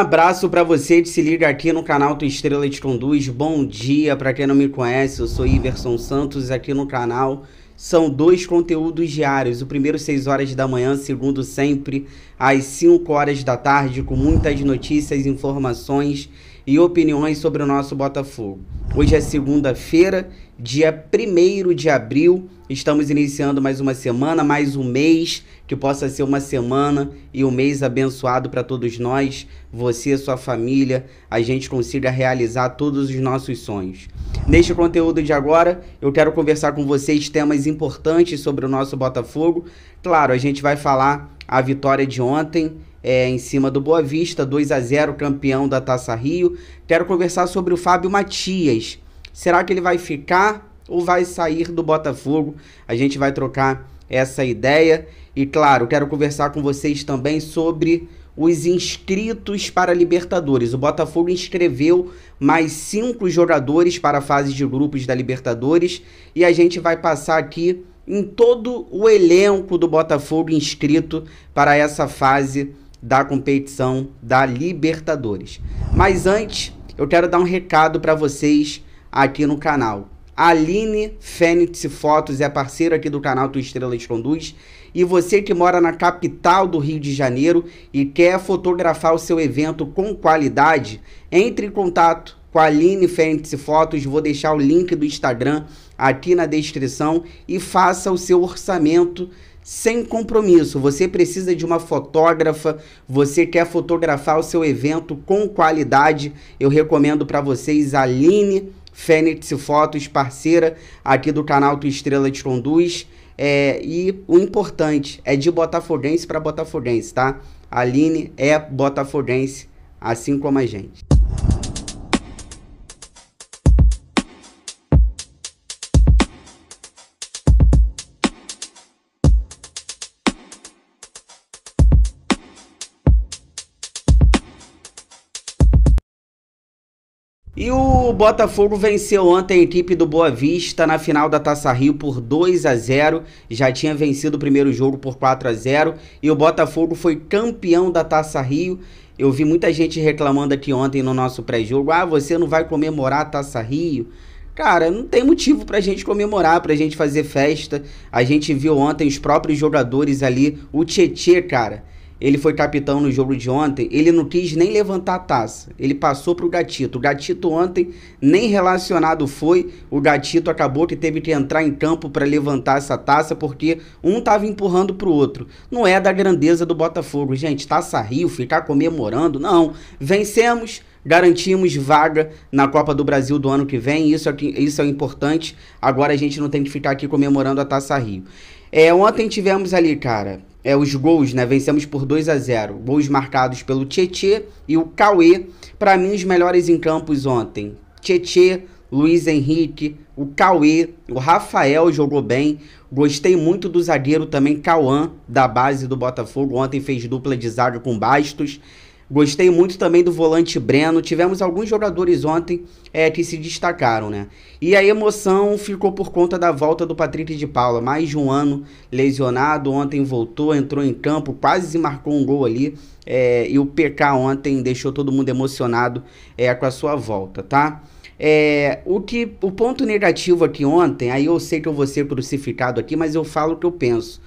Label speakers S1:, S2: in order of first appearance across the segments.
S1: abraço para você de se liga aqui no canal Tu Estrela Te Conduz. Bom dia para quem não me conhece, eu sou Iverson Santos aqui no canal. São dois conteúdos diários, o primeiro 6 horas da manhã, segundo sempre às 5 horas da tarde, com muitas notícias, informações e opiniões sobre o nosso Botafogo. Hoje é segunda-feira dia 1 de abril. Estamos iniciando mais uma semana, mais um mês, que possa ser uma semana e um mês abençoado para todos nós, você, sua família, a gente consiga realizar todos os nossos sonhos. Neste conteúdo de agora, eu quero conversar com vocês temas importantes sobre o nosso Botafogo. Claro, a gente vai falar a vitória de ontem, é, em cima do Boa Vista, 2 a 0 campeão da Taça Rio. Quero conversar sobre o Fábio Matias, Será que ele vai ficar ou vai sair do Botafogo? A gente vai trocar essa ideia. E claro, quero conversar com vocês também sobre os inscritos para Libertadores. O Botafogo inscreveu mais cinco jogadores para a fase de grupos da Libertadores e a gente vai passar aqui em todo o elenco do Botafogo inscrito para essa fase da competição da Libertadores. Mas antes, eu quero dar um recado para vocês aqui no canal. Aline Fênix Fotos é parceira aqui do canal Tu Estrelas Conduz. E você que mora na capital do Rio de Janeiro e quer fotografar o seu evento com qualidade, entre em contato com a Aline Fênix Fotos. Vou deixar o link do Instagram aqui na descrição e faça o seu orçamento sem compromisso. Você precisa de uma fotógrafa, você quer fotografar o seu evento com qualidade. Eu recomendo para vocês a Aline Fênix Fotos, parceira aqui do canal Tu Estrela Te Conduz. É, e o importante é de botafoguense para botafoguense, tá? A Aline é botafoguense, assim como a gente. O Botafogo venceu ontem a equipe do Boa Vista na final da Taça Rio por 2 a 0. Já tinha vencido o primeiro jogo por 4 a 0 e o Botafogo foi campeão da Taça Rio. Eu vi muita gente reclamando aqui ontem no nosso pré-jogo: "Ah, você não vai comemorar a Taça Rio?" Cara, não tem motivo pra gente comemorar, pra gente fazer festa. A gente viu ontem os próprios jogadores ali, o Tietê, cara, ele foi capitão no jogo de ontem, ele não quis nem levantar a taça. Ele passou para o Gatito. O Gatito ontem nem relacionado foi. O Gatito acabou que teve que entrar em campo para levantar essa taça, porque um estava empurrando para o outro. Não é da grandeza do Botafogo, gente. Taça Rio, ficar comemorando, não. Vencemos, garantimos vaga na Copa do Brasil do ano que vem. Isso, é isso é importante. Agora a gente não tem que ficar aqui comemorando a Taça Rio. É, ontem tivemos ali, cara, é, os gols, né? Vencemos por 2 a 0. Gols marcados pelo Tietê e o Cauê. Para mim, os melhores em campos ontem. Tietê, Luiz Henrique, o Cauê, o Rafael jogou bem. Gostei muito do zagueiro também, Cauã, da base do Botafogo. Ontem fez dupla de zaga com Bastos. Gostei muito também do volante Breno. Tivemos alguns jogadores ontem é, que se destacaram, né? E a emoção ficou por conta da volta do Patrick de Paula. Mais de um ano lesionado. Ontem voltou, entrou em campo, quase marcou um gol ali. É, e o PK ontem deixou todo mundo emocionado é, com a sua volta, tá? É, o, que, o ponto negativo aqui ontem, aí eu sei que eu vou ser crucificado aqui, mas eu falo o que eu penso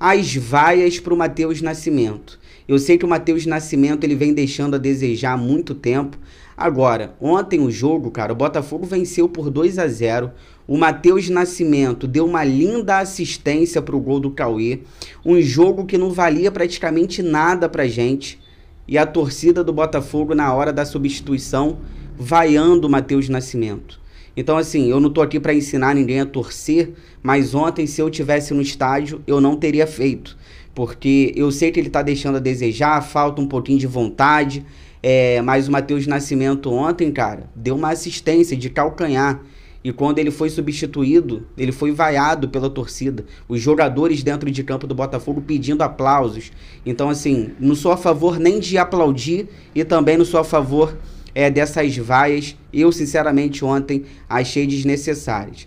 S1: as vaias para o Mateus Nascimento. Eu sei que o Matheus Nascimento ele vem deixando a desejar há muito tempo. Agora, ontem o jogo, cara, o Botafogo venceu por 2 a 0. O Matheus Nascimento deu uma linda assistência para o gol do Cauê. Um jogo que não valia praticamente nada para gente. E a torcida do Botafogo, na hora da substituição, vaiando o Matheus Nascimento. Então, assim, eu não tô aqui para ensinar ninguém a torcer, mas ontem, se eu tivesse no estádio, eu não teria feito. Porque eu sei que ele tá deixando a desejar, falta um pouquinho de vontade. É, mas o Matheus Nascimento ontem, cara, deu uma assistência de calcanhar. E quando ele foi substituído, ele foi vaiado pela torcida. Os jogadores dentro de campo do Botafogo pedindo aplausos. Então, assim, não sou a favor nem de aplaudir e também não sou a favor é, dessas vaias, eu sinceramente ontem achei desnecessárias.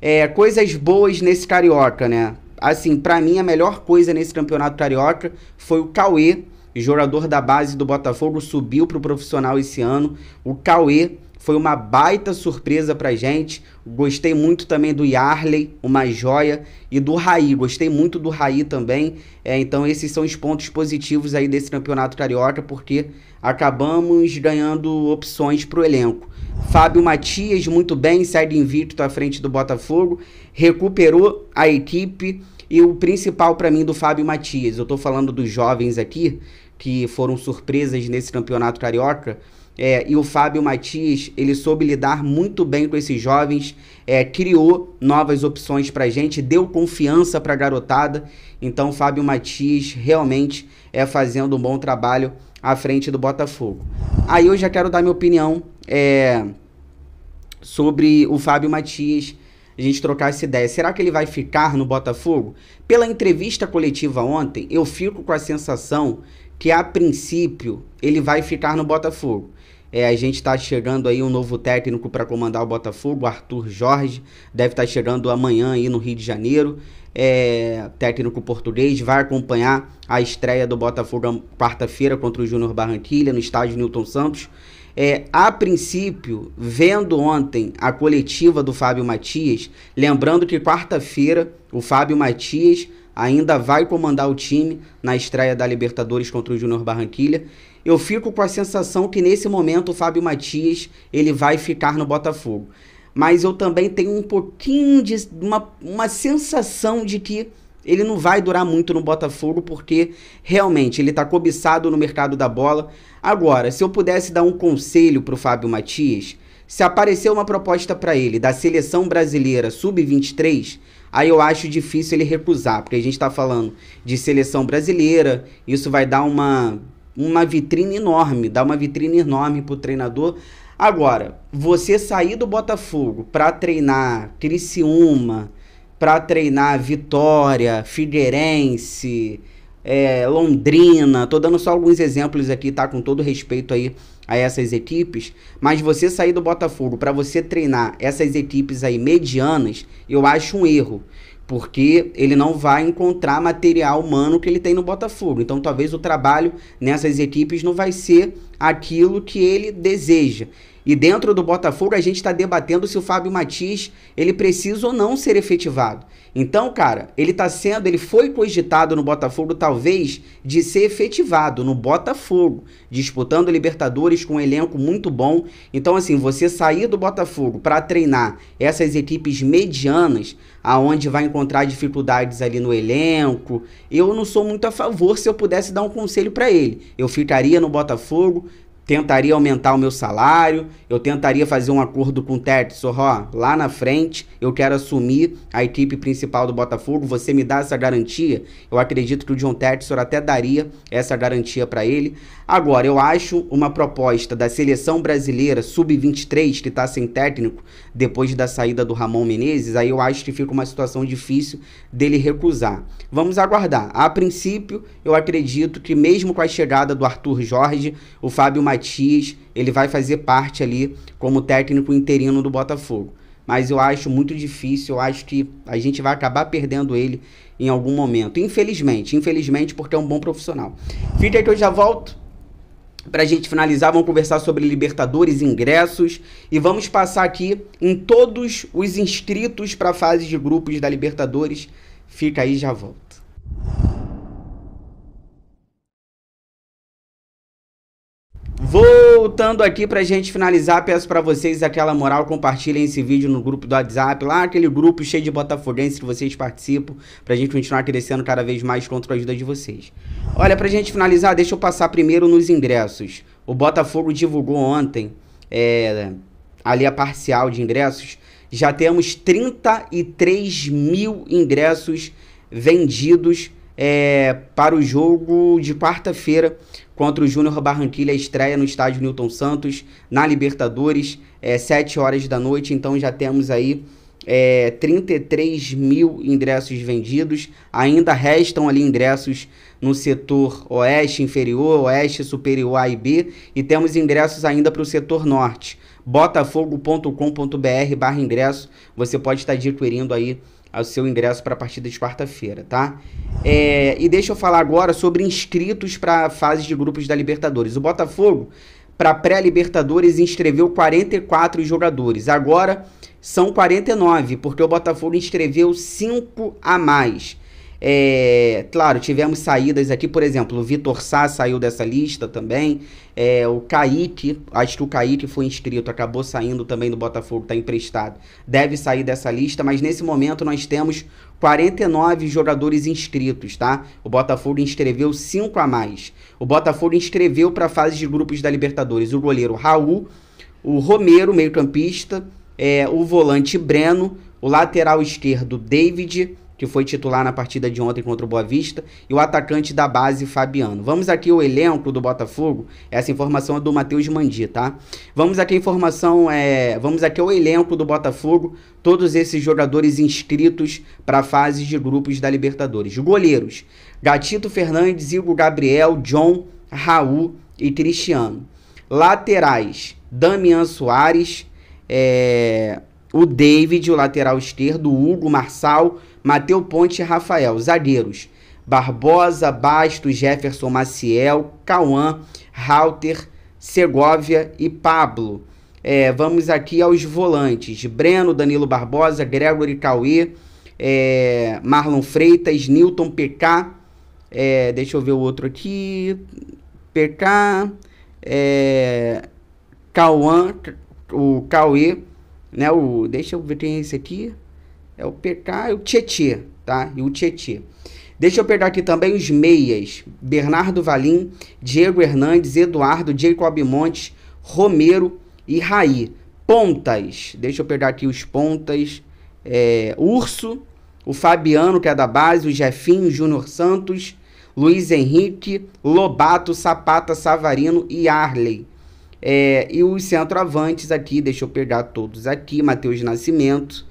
S1: É, coisas boas nesse carioca, né? Assim, para mim a melhor coisa nesse campeonato carioca foi o Cauê, jogador da base do Botafogo, subiu para o profissional esse ano. O Cauê foi uma baita surpresa pra gente. Gostei muito também do Yarley, uma joia, e do Raí. Gostei muito do Raí também. É, então, esses são os pontos positivos aí desse campeonato carioca, porque acabamos ganhando opções pro elenco. Fábio Matias, muito bem, segue invicto à frente do Botafogo. Recuperou a equipe. E o principal para mim do Fábio Matias, eu tô falando dos jovens aqui, que foram surpresas nesse campeonato carioca. É, e o Fábio Matias, ele soube lidar muito bem com esses jovens, é, criou novas opções para gente, deu confiança a garotada. Então, o Fábio Matias realmente é fazendo um bom trabalho à frente do Botafogo. Aí eu já quero dar minha opinião é, sobre o Fábio Matias, a gente trocar essa ideia. Será que ele vai ficar no Botafogo? Pela entrevista coletiva ontem, eu fico com a sensação que, a princípio, ele vai ficar no Botafogo. É, a gente está chegando aí um novo técnico para comandar o Botafogo, Arthur Jorge, deve estar tá chegando amanhã aí no Rio de Janeiro. É, técnico português vai acompanhar a estreia do Botafogo quarta-feira contra o Júnior Barranquilha no estádio Newton Santos. É, a princípio, vendo ontem a coletiva do Fábio Matias, lembrando que quarta-feira o Fábio Matias ainda vai comandar o time na estreia da Libertadores contra o Júnior Barranquilha eu fico com a sensação que nesse momento o Fábio Matias ele vai ficar no Botafogo. Mas eu também tenho um pouquinho de uma, uma sensação de que ele não vai durar muito no Botafogo porque realmente ele está cobiçado no mercado da bola. Agora, se eu pudesse dar um conselho para o Fábio Matias, se aparecer uma proposta para ele da seleção brasileira sub-23, aí eu acho difícil ele recusar, porque a gente está falando de seleção brasileira, isso vai dar uma uma vitrine enorme, dá uma vitrine enorme para o treinador. Agora, você sair do Botafogo para treinar Criciúma, para treinar Vitória, Figueirense, é, Londrina, tô dando só alguns exemplos aqui, tá? Com todo respeito aí a essas equipes, mas você sair do Botafogo para você treinar essas equipes aí medianas, eu acho um erro porque ele não vai encontrar material humano que ele tem no Botafogo. Então, talvez o trabalho nessas equipes não vai ser aquilo que ele deseja. E dentro do Botafogo a gente está debatendo se o Fábio Matiz ele precisa ou não ser efetivado. Então, cara, ele tá sendo, ele foi cogitado no Botafogo talvez de ser efetivado no Botafogo, disputando Libertadores com um elenco muito bom. Então, assim, você sair do Botafogo para treinar essas equipes medianas, aonde vai encontrar dificuldades ali no elenco, eu não sou muito a favor. Se eu pudesse dar um conselho para ele, eu ficaria no Botafogo, tentaria aumentar o meu salário, eu tentaria fazer um acordo com o Tete, lá na frente eu quero assumir a equipe principal do Botafogo, você me dá essa garantia? Eu acredito que o John Tertsor até daria essa garantia para ele. Agora, eu acho uma proposta da seleção brasileira sub-23, que está sem técnico depois da saída do Ramon Menezes, aí eu acho que fica uma situação difícil dele recusar. Vamos aguardar. A princípio, eu acredito que mesmo com a chegada do Arthur Jorge, o Fábio Matias Matias, ele vai fazer parte ali como técnico interino do Botafogo. Mas eu acho muito difícil, eu acho que a gente vai acabar perdendo ele em algum momento. Infelizmente, infelizmente, porque é um bom profissional. Fica aí que eu já volto. Para a gente finalizar, vamos conversar sobre Libertadores, ingressos e vamos passar aqui em todos os inscritos para a fase de grupos da Libertadores. Fica aí, já volto. Voltando aqui pra gente finalizar, peço para vocês aquela moral, compartilhem esse vídeo no grupo do WhatsApp, lá aquele grupo cheio de botafoguenses que vocês participam, pra gente continuar crescendo cada vez mais contra a ajuda de vocês. Olha, pra gente finalizar, deixa eu passar primeiro nos ingressos. O Botafogo divulgou ontem é, ali a parcial de ingressos. Já temos 33 mil ingressos vendidos é, para o jogo de quarta-feira contra o Júnior Barranquilla, estreia no estádio Newton Santos, na Libertadores, é, 7 horas da noite, então já temos aí é, 33 mil ingressos vendidos. Ainda restam ali ingressos no setor oeste inferior, oeste superior A e B, e temos ingressos ainda para o setor norte. Botafogo.com.br/barra ingresso. Você pode estar adquirindo aí ao seu ingresso para a partida de quarta-feira, tá? É, e deixa eu falar agora sobre inscritos para a fase de grupos da Libertadores. O Botafogo, para pré-Libertadores, inscreveu 44 jogadores. Agora são 49, porque o Botafogo inscreveu 5 a mais. É, claro, tivemos saídas aqui, por exemplo, o Vitor Sá saiu dessa lista também. É, o Kaique, acho que o Kaique foi inscrito, acabou saindo também do Botafogo, está emprestado. Deve sair dessa lista, mas nesse momento nós temos 49 jogadores inscritos, tá? O Botafogo inscreveu 5 a mais. O Botafogo inscreveu para a fase de grupos da Libertadores o goleiro Raul, o Romero, meio-campista, é, o volante Breno, o lateral esquerdo David, que foi titular na partida de ontem contra o Boa Vista, e o atacante da base, Fabiano. Vamos aqui ao elenco do Botafogo, essa informação é do Matheus Mandi, tá? Vamos aqui a informação, é... vamos aqui ao elenco do Botafogo, todos esses jogadores inscritos para a fase de grupos da Libertadores. Goleiros, Gatito Fernandes, Igor Gabriel, John, Raul e Cristiano. Laterais, Damian Soares, é... o David, o lateral esquerdo, Hugo, Marçal, Mateu Ponte e Rafael. Zagueiros: Barbosa, Bastos, Jefferson Maciel, Cauã, Rauter, Segovia e Pablo. É, vamos aqui aos volantes: Breno, Danilo Barbosa, Gregory Cauê, é, Marlon Freitas, Newton PK. É, deixa eu ver o outro aqui. PK. É, Cauã, o Cauê, né? O, deixa eu ver quem é esse aqui. É o PK e é o Tietê, tá? E o Tietê. Deixa eu pegar aqui também os meias. Bernardo Valim, Diego Hernandes, Eduardo, Jacob Montes, Romero e Raí. Pontas. Deixa eu pegar aqui os pontas. É, Urso, o Fabiano, que é da base, o Jefinho, Júnior Santos, Luiz Henrique, Lobato, Sapata, Savarino e Arley. É, e os centroavantes aqui, deixa eu pegar todos aqui. Matheus Nascimento,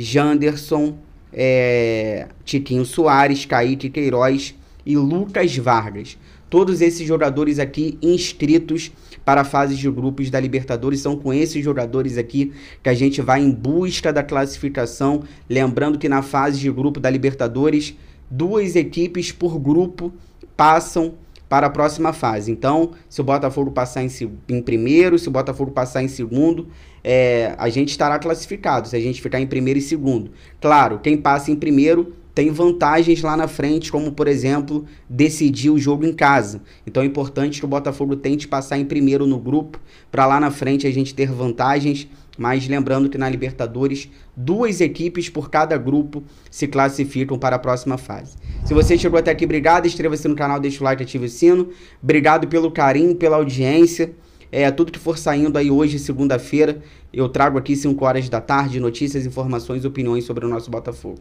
S1: Janderson, é, Tiquinho Soares, Kaique Queiroz e Lucas Vargas. Todos esses jogadores aqui inscritos para fases de grupos da Libertadores. São com esses jogadores aqui que a gente vai em busca da classificação. Lembrando que na fase de grupo da Libertadores, duas equipes por grupo passam para a próxima fase. Então, se o Botafogo passar em, em primeiro, se o Botafogo passar em segundo, é, a gente estará classificado, se a gente ficar em primeiro e segundo. Claro, quem passa em primeiro tem vantagens lá na frente, como por exemplo, decidir o jogo em casa. Então é importante que o Botafogo tente passar em primeiro no grupo, para lá na frente a gente ter vantagens mas lembrando que na Libertadores, duas equipes por cada grupo se classificam para a próxima fase. Se você chegou até aqui, obrigado. Inscreva-se no canal, deixa o like, ative o sino. Obrigado pelo carinho, pela audiência. É, tudo que for saindo aí hoje, segunda-feira, eu trago aqui 5 horas da tarde notícias, informações, opiniões sobre o nosso Botafogo.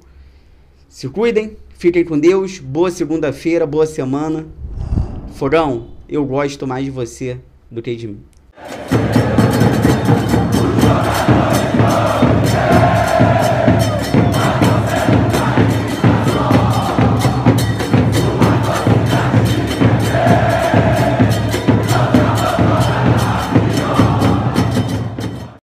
S1: Se cuidem, fiquem com Deus, boa segunda-feira, boa semana. Fogão, eu gosto mais de você do que de mim. Whoa, whoa, whoa.